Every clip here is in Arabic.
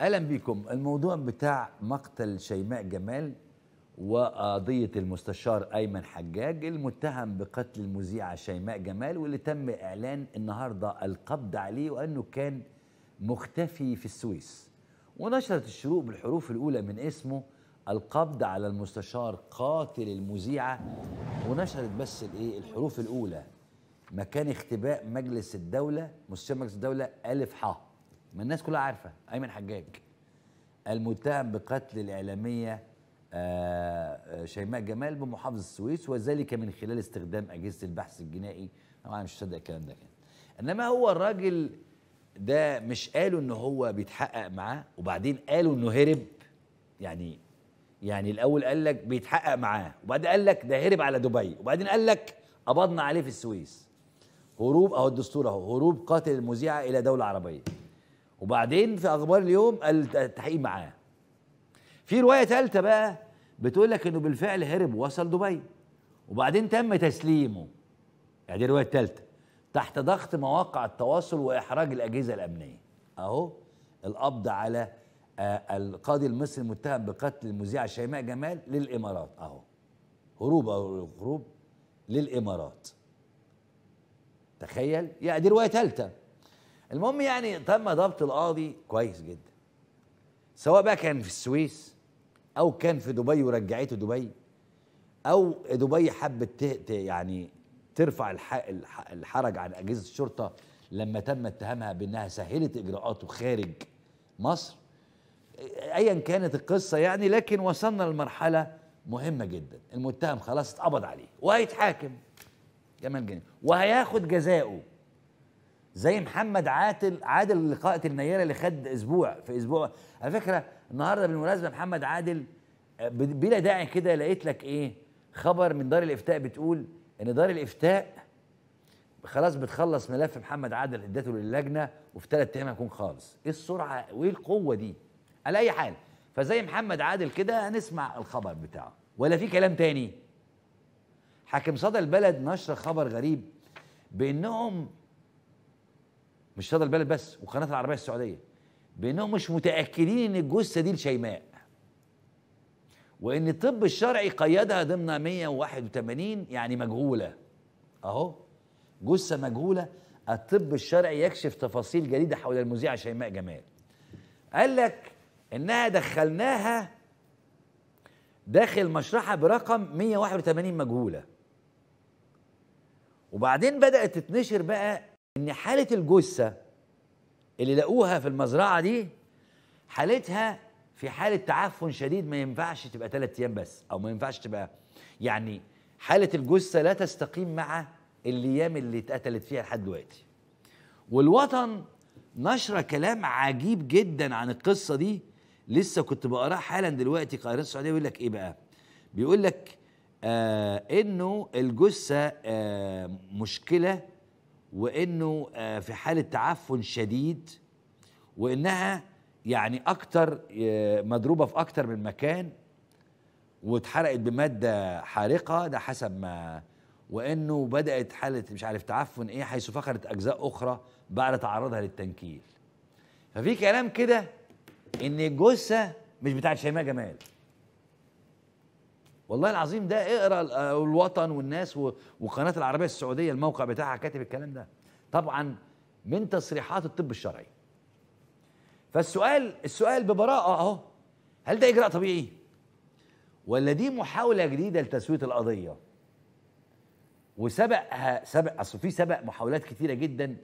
اهلا بيكم الموضوع بتاع مقتل شيماء جمال وقضية المستشار أيمن حجاج المتهم بقتل المذيعة شيماء جمال واللي تم إعلان النهاردة القبض عليه وأنه كان مختفي في السويس ونشرت الشروق بالحروف الأولى من اسمه القبض على المستشار قاتل المذيعة ونشرت بس الإيه الحروف الأولى مكان اختباء مجلس الدولة مستشار مجلس الدولة ألف حاء ما الناس كلها عارفه ايمن حجاج المتهم بقتل الاعلاميه آه، آه، شيماء جمال بمحافظه السويس وذلك من خلال استخدام اجهزه البحث الجنائي انا مش مصدق الكلام ده كان انما هو الراجل ده مش قالوا ان هو بيتحقق معاه وبعدين قالوا انه هرب يعني يعني الاول قال لك بيتحقق معاه وبعدين قال لك ده هرب على دبي وبعدين قال لك قبضنا عليه في السويس هروب اهو الدستور اهو هروب قاتل المذيعه الى دوله عربيه وبعدين في اخبار اليوم التحقيق معاه في روايه ثالثه بقى بتقول لك انه بالفعل هرب ووصل دبي وبعدين تم تسليمه يعني دي الروايه الثالثه تحت ضغط مواقع التواصل واحراج الاجهزه الامنيه اهو القبض على آه، القاضي المصري المتهم بقتل المذيعه شيماء جمال للامارات اهو هروب او هروب للامارات تخيل يعني دي روايه ثالثه المهم يعني تم ضبط القاضي كويس جدا سواء بقى كان في السويس او كان في دبي ورجعته دبي او دبي حبت يعني ترفع الحرج عن اجهزه الشرطه لما تم اتهامها بانها سهلت اجراءاته خارج مصر ايا كانت القصه يعني لكن وصلنا لمرحله مهمه جدا المتهم خلاص اتقبض عليه وهيتحاكم جمال جنيه وهياخد جزاؤه زي محمد عادل عادل قائد النيرة اللي خد اسبوع في اسبوع على فكرة النهارده بالمناسبة محمد عادل آه، بلا داعي كده لقيت لك ايه خبر من دار الافتاء بتقول ان دار الافتاء خلاص بتخلص ملف محمد عادل ادته للجنه وفي ثلاث ايام هيكون خالص ايه السرعه وايه القوه دي على اي حال فزي محمد عادل كده هنسمع الخبر بتاعه ولا في كلام تاني حاكم صدى البلد نشر خبر غريب بانهم مش صدى البلد بس والقناه العربيه السعوديه بانهم مش متاكدين ان الجثه دي لشيماء وان الطب الشرعي قيدها ضمن 181 يعني مجهوله اهو جثه مجهوله الطب الشرعي يكشف تفاصيل جديده حول المذيعه شيماء جمال قال لك انها دخلناها داخل مشرحه برقم 181 مجهوله وبعدين بدات تتنشر بقى ان حاله الجثه اللي لقوها في المزرعه دي حالتها في حاله تعفن شديد ما ينفعش تبقى ثلاث ايام بس او ما ينفعش تبقى يعني حاله الجثه لا تستقيم مع الايام اللي اتقتلت فيها لحد دلوقتي والوطن نشر كلام عجيب جدا عن القصه دي لسه كنت بقراه حالا دلوقتي قاهره السعوديه بيقول لك ايه بقى بيقول لك آه انه الجثه آه مشكله وانه آه، في حاله تعفن شديد وانها يعني اكتر آه، مضروبه في اكتر من مكان واتحرقت بماده حارقه ده حسب ما وانه بدات حاله مش عارف تعفن ايه حيث فقدت اجزاء اخرى بعد تعرضها للتنكيل ففي كلام كده ان الجثه مش بتاعت شيماء جمال والله العظيم ده اقرا آه، الوطن والناس وقناه العربيه السعوديه الموقع بتاعها كاتب الكلام ده طبعا من تصريحات الطب الشرعي فالسؤال السؤال ببراءه اهو هل ده اجراء طبيعي ولا دي محاوله جديده لتسويه القضيه وسبقها سبق اصل في سبق محاولات كثيره جدا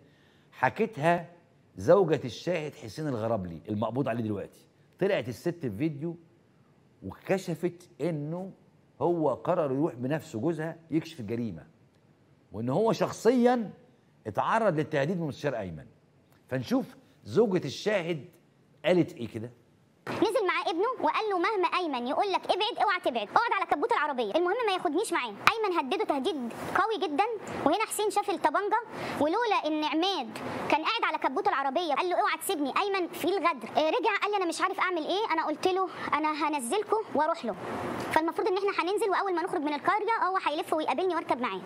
حكتها زوجة الشاهد حسين الغرابلي المقبوض عليه دلوقتي طلعت الست في فيديو وكشفت انه هو قرر يروح بنفسه جوزها يكشف الجريمه وان هو شخصيا اتعرض للتهديد من مستشار ايمن فنشوف زوجة الشاهد قالت ايه كده نزل ابنه وقال له مهما ايمن يقول لك ابعد اوعى تبعد اقعد على كبوت العربيه المهم ما ياخدنيش معاه ايمن هدده تهديد قوي جدا وهنا حسين شاف الطبنجه ولولا ان عماد كان قاعد على كبوت العربيه قال له اوعى تسيبني ايمن في الغدر آه، رجع قال لي انا مش عارف اعمل ايه انا قلت له انا هنزلكم واروح له فالمفروض ان احنا هننزل واول ما نخرج من القريه هو هيلف ويقابلني واركب معاه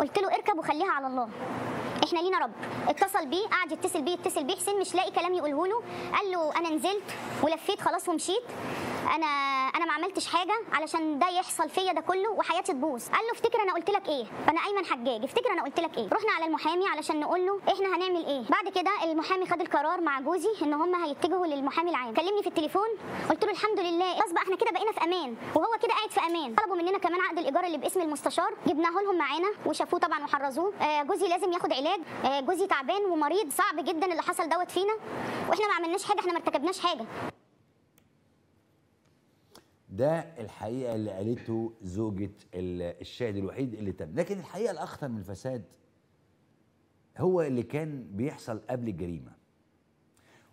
قلت له اركب وخليها على الله احنا لينا رب اتصل بيه قعد يتصل بيه يتصل بيه حسين مش لاقي كلام يقوله له قال له انا نزلت ولفيت خلاص ومشيت انا انا ما عملتش حاجه علشان ده يحصل فيا ده كله وحياتي تبوظ قال له افتكر انا قلت لك ايه فانا ايمن حجاج افتكر انا قلت لك ايه رحنا على المحامي علشان نقول له احنا هنعمل ايه بعد كده المحامي خد القرار مع جوزي ان هم هيتجهوا للمحامي العام كلمني في التليفون قلت له الحمد لله خلاص بقى احنا كده بقينا في امان وهو كده قاعد في امان طلبوا مننا كمان عقد الايجار اللي باسم المستشار جبناه لهم معانا وشافوه طبعا وحرزوه آه، جوزي لازم ياخد علاج آه، جوزي تعبان ومريض صعب جدا اللي حصل دوت فينا واحنا ما عملناش حاجه احنا ما ارتكبناش حاجه ده الحقيقه اللي قالته زوجة الشاهد الوحيد اللي تم لكن الحقيقه الاخطر من الفساد هو اللي كان بيحصل قبل الجريمه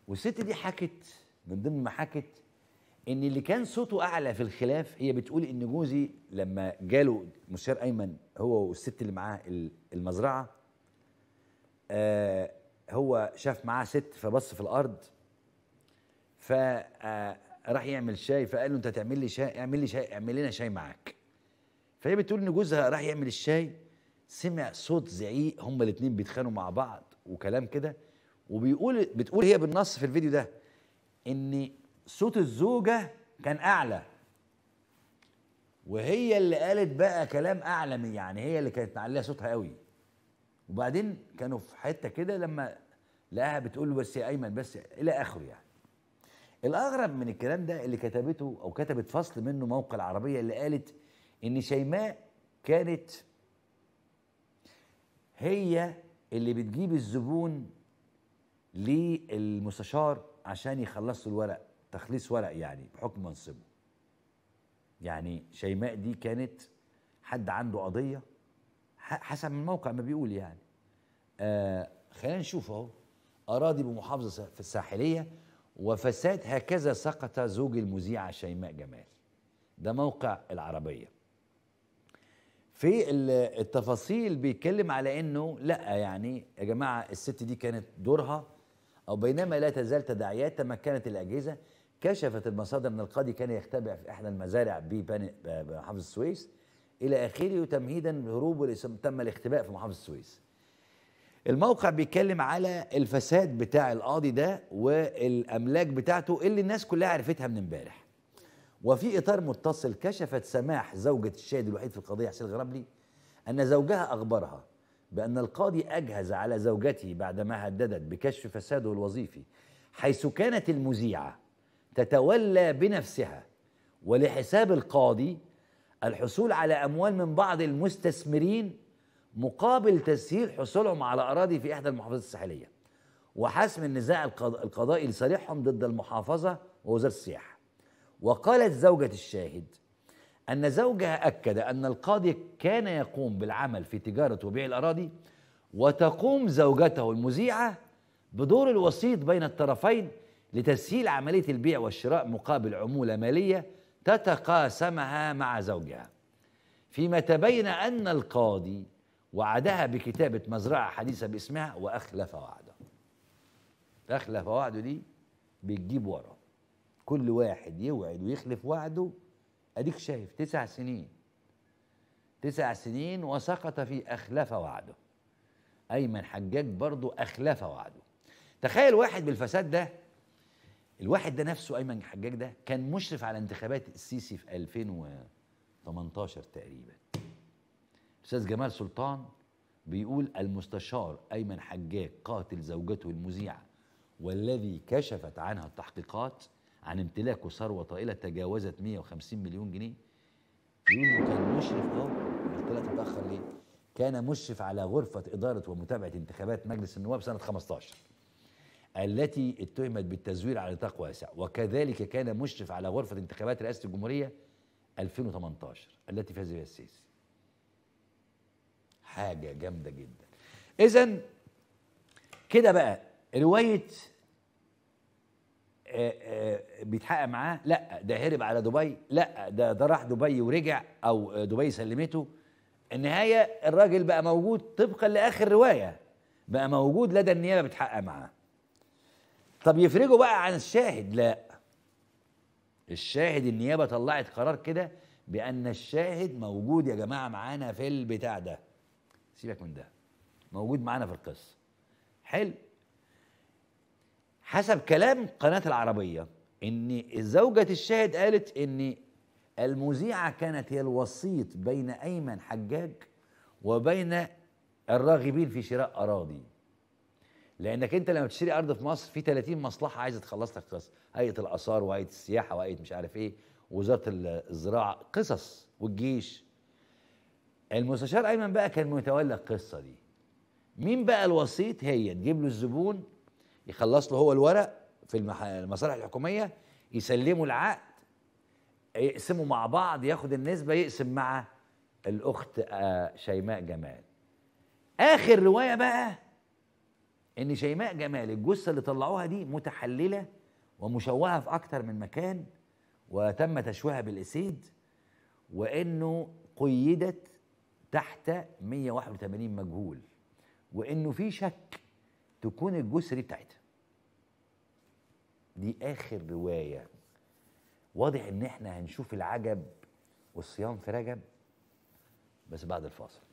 والست دي حكت من ضمن ما حكت ان اللي كان صوته اعلى في الخلاف هي بتقول ان جوزي لما جاله مستشار ايمن هو والست اللي معاه المزرعه آه هو شاف معاه ست فبص في الارض ف آه، راح يعمل شاي فقال له انت تعمل لي شاي اعمل لي شاي اعمل لنا شاي معاك فهي بتقول ان جوزها راح يعمل الشاي سمع صوت زعيق هما الاثنين بيتخانقوا مع بعض وكلام كده وبيقول بتقول هي بالنص في الفيديو ده ان صوت الزوجه كان اعلى وهي اللي قالت بقى كلام اعلى من يعني هي اللي كانت معليه صوتها قوي وبعدين كانوا في حته كده لما لقاها بتقول له بس يا ايمن بس الى اخره يعني الاغرب من الكلام ده اللي كتبته او كتبت فصل منه موقع العربيه اللي قالت ان شيماء كانت هي اللي بتجيب الزبون للمستشار عشان يخلصوا الورق تخليص ورق يعني بحكم منصبه يعني شيماء دي كانت حد عنده قضيه حسب الموقع ما بيقول يعني آه خلينا نشوف اهو اراضي بمحافظه في الساحليه وفساد هكذا سقط زوج المذيعة شيماء جمال ده موقع العربية في التفاصيل بيتكلم على انه لا يعني يا جماعة الست دي كانت دورها او بينما لا تزال تداعيات تمكنت الاجهزة كشفت المصادر ان القاضي كان يختبئ في احدى المزارع بمحافظة السويس الى اخره تمهيدا لهروبه تم الاختباء في محافظة السويس الموقع بيتكلم على الفساد بتاع القاضي ده والاملاك بتاعته اللي الناس كلها عرفتها من امبارح وفي اطار متصل كشفت سماح زوجه الشاهد الوحيد في القضيه حسين الغرابلي ان زوجها اخبرها بان القاضي اجهز على زوجته بعدما هددت بكشف فساده الوظيفي حيث كانت المذيعه تتولى بنفسها ولحساب القاضي الحصول على اموال من بعض المستثمرين مقابل تسهيل حصولهم على أراضي في إحدى المحافظات الساحلية وحسم النزاع القضائي لصالحهم ضد المحافظة ووزارة السياحة وقالت زوجة الشاهد أن زوجها أكد أن القاضي كان يقوم بالعمل في تجارة وبيع الأراضي وتقوم زوجته المذيعة بدور الوسيط بين الطرفين لتسهيل عملية البيع والشراء مقابل عمولة مالية تتقاسمها مع زوجها فيما تبين أن القاضي وعدها بكتابة مزرعة حديثة باسمها وأخلف وعده أخلف وعده دي بتجيب ورا كل واحد يوعد ويخلف وعده أديك شايف تسع سنين تسع سنين وسقط في أخلف وعده أيمن حجاج برضه أخلف وعده تخيل واحد بالفساد ده الواحد ده نفسه أيمن حجاج ده كان مشرف على انتخابات السيسي في 2018 تقريباً استاذ جمال سلطان بيقول المستشار ايمن حجاج قاتل زوجته المذيعه والذي كشفت عنها التحقيقات عن امتلاكه ثروه طائله تجاوزت 150 مليون جنيه بيقول كان مشرف اهو قلت لك متاخر ليه؟ كان مشرف على غرفه اداره ومتابعه انتخابات مجلس النواب سنه 15 التي اتهمت بالتزوير على نطاق واسع وكذلك كان مشرف على غرفه انتخابات رئاسه الجمهوريه 2018 التي فاز بها السيسي حاجه جامده جدا اذا كده بقى روايه آه، آه، بيتحقق معاه لا ده هرب على دبي لا ده ده راح دبي ورجع او آه، دبي سلمته النهايه الراجل بقى موجود طبقا لاخر روايه بقى موجود لدى النيابه بتحقق معاه طب يفرجوا بقى عن الشاهد لا الشاهد النيابه طلعت قرار كده بان الشاهد موجود يا جماعه معانا في البتاع ده سيبك من ده موجود معانا في القصه حلو حسب كلام قناه العربيه ان زوجه الشاهد قالت ان المذيعه كانت هي الوسيط بين ايمن حجاج وبين الراغبين في شراء اراضي لانك انت لما تشتري ارض في مصر في 30 مصلحه عايزه تخلص لك قصص هيئه الاثار وهيئه السياحه وهيئه مش عارف ايه وزاره الزراعه قصص والجيش المستشار ايمن بقى كان متولى القصه دي مين بقى الوسيط هي تجيب له الزبون يخلص له هو الورق في المصالح الحكوميه يسلموا العقد يقسموا مع بعض ياخد النسبه يقسم مع الاخت آه، شيماء جمال اخر روايه بقى ان شيماء جمال الجثه اللي طلعوها دي متحلله ومشوهه في اكتر من مكان وتم تشويهها بالاسيد وانه قيدت تحت 181 مجهول وانه في شك تكون الجثه بتاعتها دي اخر روايه واضح ان احنا هنشوف العجب والصيام في رجب بس بعد الفاصل